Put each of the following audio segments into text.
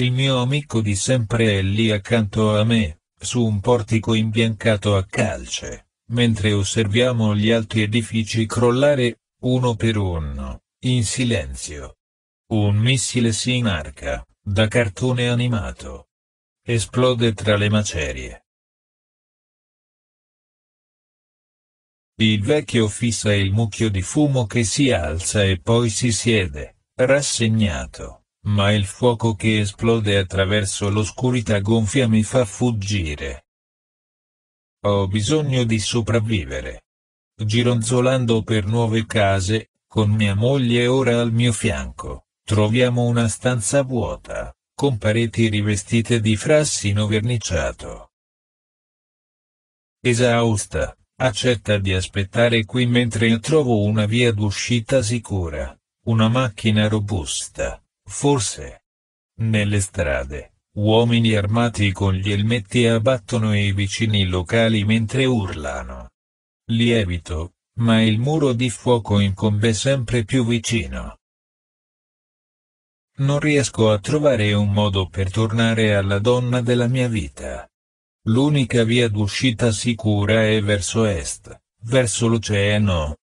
Il mio amico di sempre è lì accanto a me, su un portico imbiancato a calce, mentre osserviamo gli altri edifici crollare, uno per uno, in silenzio. Un missile si inarca, da cartone animato. Esplode tra le macerie. Il vecchio fissa il mucchio di fumo che si alza e poi si siede, rassegnato. Ma il fuoco che esplode attraverso l'oscurità gonfia mi fa fuggire. Ho bisogno di sopravvivere. Gironzolando per nuove case, con mia moglie ora al mio fianco, troviamo una stanza vuota, con pareti rivestite di frassino verniciato. Esausta, accetta di aspettare qui mentre io trovo una via d'uscita sicura, una macchina robusta, Forse. Nelle strade, uomini armati con gli elmetti abbattono i vicini locali mentre urlano. Lievito, ma il muro di fuoco incombe sempre più vicino. Non riesco a trovare un modo per tornare alla donna della mia vita. L'unica via d'uscita sicura è verso est, verso l'oceano.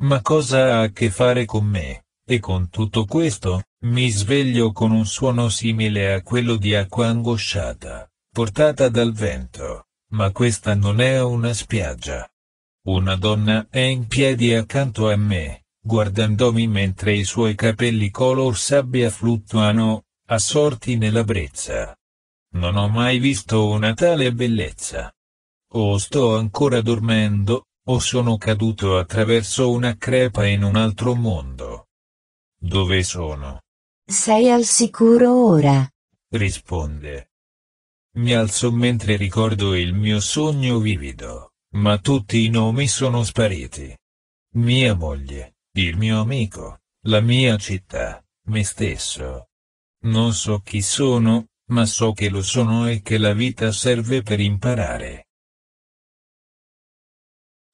Ma cosa ha a che fare con me? E con tutto questo, mi sveglio con un suono simile a quello di acqua angosciata, portata dal vento. Ma questa non è una spiaggia. Una donna è in piedi accanto a me, guardandomi mentre i suoi capelli color sabbia fluttuano, assorti nella brezza. Non ho mai visto una tale bellezza. O sto ancora dormendo, o sono caduto attraverso una crepa in un altro mondo. Dove sono? Sei al sicuro ora? Risponde. Mi alzo mentre ricordo il mio sogno vivido, ma tutti i nomi sono spariti. Mia moglie, il mio amico, la mia città, me stesso. Non so chi sono, ma so che lo sono e che la vita serve per imparare.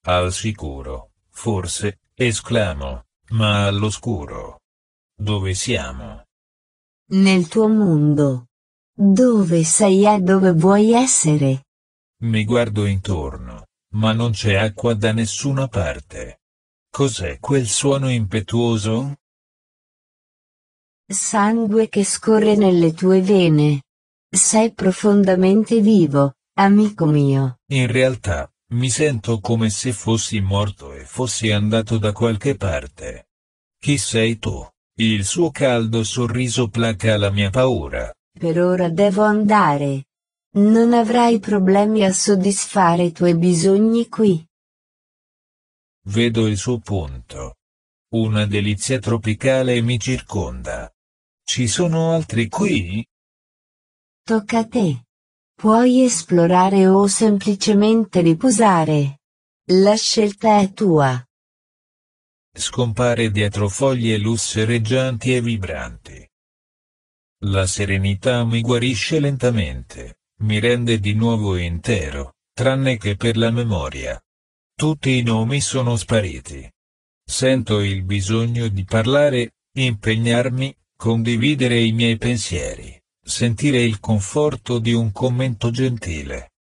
Al sicuro, forse, esclamo, ma all'oscuro. Dove siamo? Nel tuo mondo. Dove sei e dove vuoi essere? Mi guardo intorno, ma non c'è acqua da nessuna parte. Cos'è quel suono impetuoso? Sangue che scorre nelle tue vene. Sei profondamente vivo, amico mio. In realtà, mi sento come se fossi morto e fossi andato da qualche parte. Chi sei tu? Il suo caldo sorriso placa la mia paura. Per ora devo andare. Non avrai problemi a soddisfare i tuoi bisogni qui. Vedo il suo punto. Una delizia tropicale mi circonda. Ci sono altri qui? Tocca a te. Puoi esplorare o semplicemente riposare. La scelta è tua scompare dietro foglie lussereggianti e vibranti. La serenità mi guarisce lentamente, mi rende di nuovo intero, tranne che per la memoria. Tutti i nomi sono spariti. Sento il bisogno di parlare, impegnarmi, condividere i miei pensieri, sentire il conforto di un commento gentile.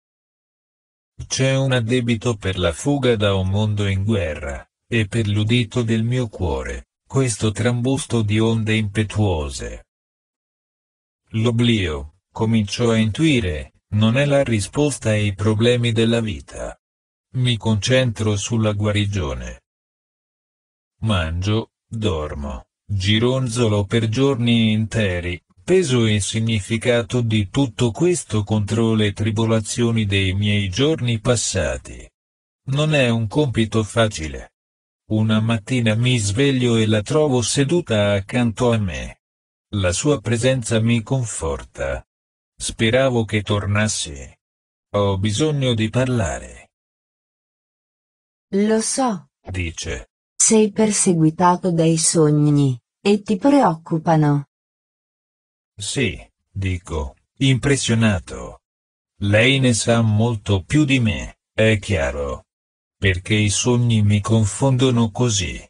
C'è un addebito per la fuga da un mondo in guerra, e per l'udito del mio cuore, questo trambusto di onde impetuose. L'oblio, cominciò a intuire, non è la risposta ai problemi della vita. Mi concentro sulla guarigione. Mangio, dormo, gironzolo per giorni interi, peso e significato di tutto questo contro le tribolazioni dei miei giorni passati. Non è un compito facile. Una mattina mi sveglio e la trovo seduta accanto a me. La sua presenza mi conforta. Speravo che tornassi. Ho bisogno di parlare. Lo so, dice. Sei perseguitato dai sogni, e ti preoccupano. Sì, dico, impressionato. Lei ne sa molto più di me, è chiaro perché i sogni mi confondono così.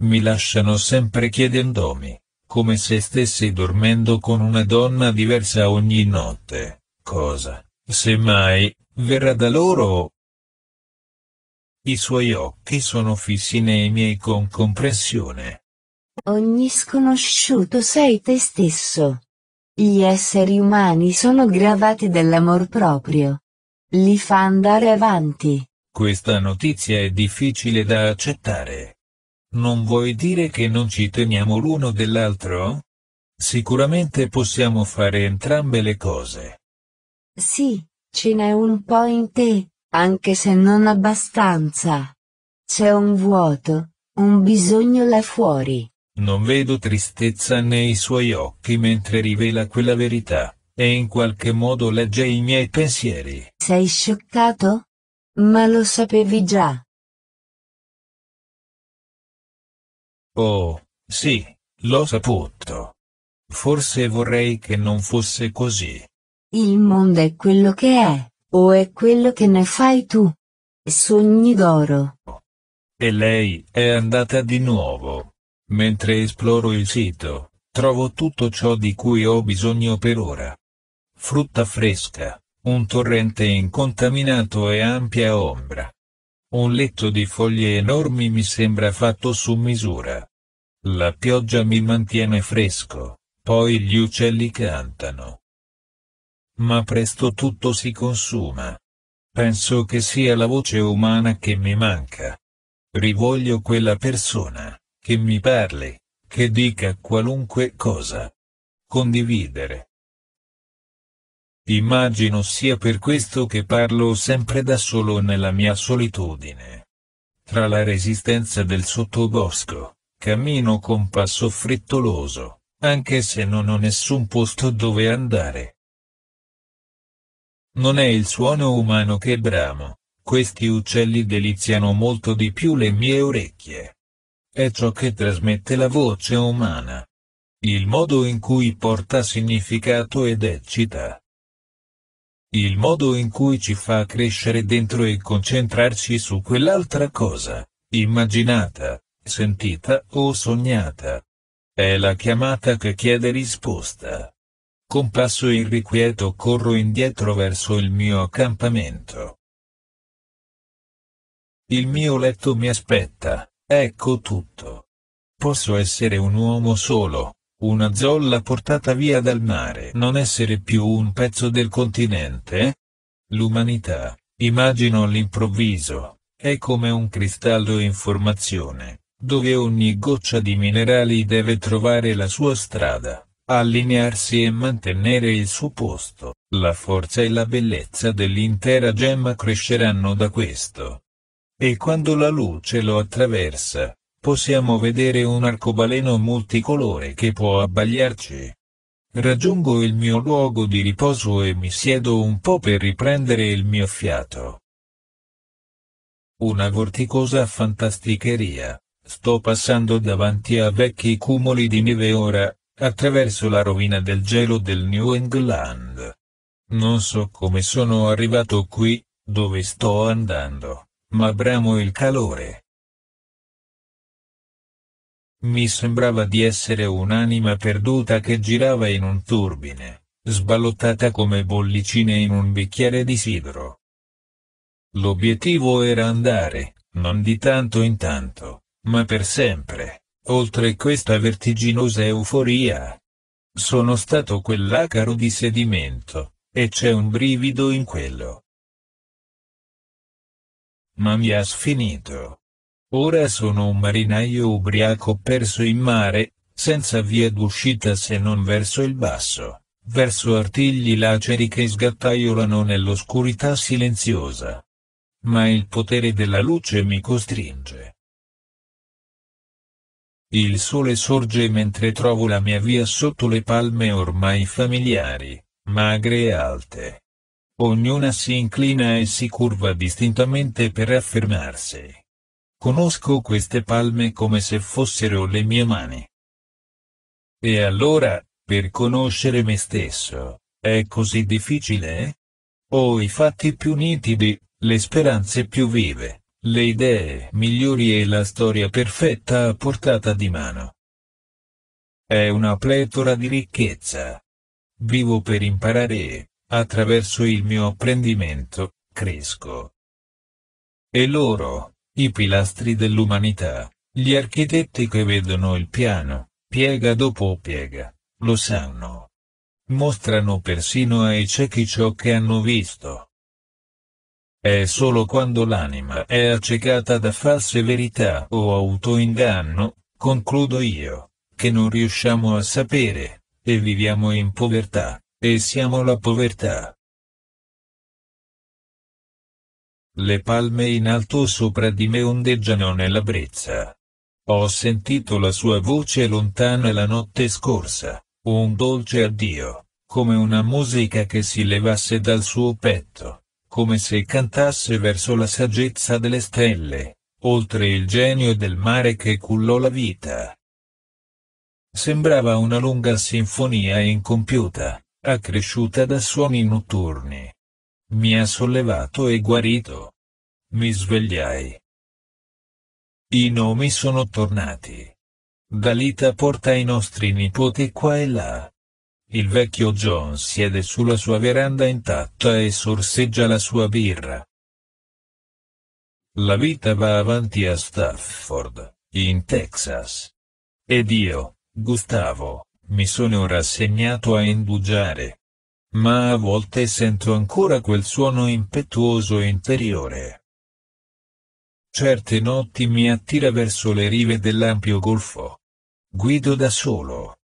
Mi lasciano sempre chiedendomi, come se stessi dormendo con una donna diversa ogni notte, cosa, se mai, verrà da loro. I suoi occhi sono fissi nei miei con comprensione. Ogni sconosciuto sei te stesso. Gli esseri umani sono gravati dall'amor proprio. Li fa andare avanti. Questa notizia è difficile da accettare. Non vuoi dire che non ci teniamo l'uno dell'altro? Sicuramente possiamo fare entrambe le cose. Sì, ce n'è un po' in te, anche se non abbastanza. C'è un vuoto, un bisogno là fuori. Non vedo tristezza nei suoi occhi mentre rivela quella verità, e in qualche modo legge i miei pensieri. Sei scioccato? Ma lo sapevi già. Oh, sì, l'ho saputo. Forse vorrei che non fosse così. Il mondo è quello che è, o è quello che ne fai tu. Sogni d'oro. E lei è andata di nuovo. Mentre esploro il sito, trovo tutto ciò di cui ho bisogno per ora. Frutta fresca, un torrente incontaminato e ampia ombra. Un letto di foglie enormi mi sembra fatto su misura. La pioggia mi mantiene fresco, poi gli uccelli cantano. Ma presto tutto si consuma. Penso che sia la voce umana che mi manca. Rivoglio quella persona, che mi parli, che dica qualunque cosa. Condividere. Immagino sia per questo che parlo sempre da solo nella mia solitudine. Tra la resistenza del sottobosco, cammino con passo frettoloso, anche se non ho nessun posto dove andare. Non è il suono umano che bramo, questi uccelli deliziano molto di più le mie orecchie. È ciò che trasmette la voce umana. Il modo in cui porta significato ed eccita il modo in cui ci fa crescere dentro e concentrarci su quell'altra cosa, immaginata, sentita o sognata. È la chiamata che chiede risposta. Con passo irrequieto corro indietro verso il mio accampamento. Il mio letto mi aspetta, ecco tutto. Posso essere un uomo solo, una zolla portata via dal mare non essere più un pezzo del continente? L'umanità, immagino all'improvviso, è come un cristallo in formazione, dove ogni goccia di minerali deve trovare la sua strada, allinearsi e mantenere il suo posto. La forza e la bellezza dell'intera gemma cresceranno da questo. E quando la luce lo attraversa, possiamo vedere un arcobaleno multicolore che può abbagliarci. Raggiungo il mio luogo di riposo e mi siedo un po' per riprendere il mio fiato. Una vorticosa fantasticheria. Sto passando davanti a vecchi cumuli di neve ora, attraverso la rovina del gelo del New England. Non so come sono arrivato qui, dove sto andando, ma bramo il calore. Mi sembrava di essere un'anima perduta che girava in un turbine, sballottata come bollicine in un bicchiere di sidro. L'obiettivo era andare, non di tanto in tanto, ma per sempre, oltre questa vertiginosa euforia. Sono stato quell'acaro di sedimento, e c'è un brivido in quello. Ma mi ha sfinito. Ora sono un marinaio ubriaco perso in mare, senza via d'uscita se non verso il basso, verso artigli laceri che sgattaiolano nell'oscurità silenziosa. Ma il potere della luce mi costringe. Il sole sorge mentre trovo la mia via sotto le palme ormai familiari, magre e alte. Ognuna si inclina e si curva distintamente per affermarsi. Conosco queste palme come se fossero le mie mani. E allora, per conoscere me stesso, è così difficile? Ho i fatti più nitidi, le speranze più vive, le idee migliori e la storia perfetta a portata di mano. È una pletora di ricchezza. Vivo per imparare e, attraverso il mio apprendimento, cresco. E loro, i pilastri dell'umanità, gli architetti che vedono il piano, piega dopo piega, lo sanno. Mostrano persino ai ciechi ciò che hanno visto. È solo quando l'anima è accecata da false verità o autoinganno, concludo io, che non riusciamo a sapere, e viviamo in povertà, e siamo la povertà. Le palme in alto sopra di me ondeggiano nella brezza. Ho sentito la sua voce lontana la notte scorsa, un dolce addio, come una musica che si levasse dal suo petto, come se cantasse verso la saggezza delle stelle, oltre il genio del mare che cullò la vita. Sembrava una lunga sinfonia incompiuta, accresciuta da suoni notturni mi ha sollevato e guarito. Mi svegliai. I nomi sono tornati. Dalita porta i nostri nipoti qua e là. Il vecchio John siede sulla sua veranda intatta e sorseggia la sua birra. La vita va avanti a Stafford, in Texas. Ed io, Gustavo, mi sono rassegnato a indugiare ma a volte sento ancora quel suono impetuoso interiore. Certe notti mi attira verso le rive dell'ampio golfo. Guido da solo.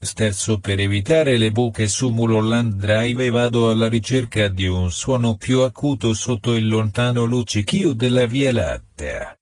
Sterzo per evitare le buche su Mulholland Drive e vado alla ricerca di un suono più acuto sotto il lontano luccichio della Via Lattea.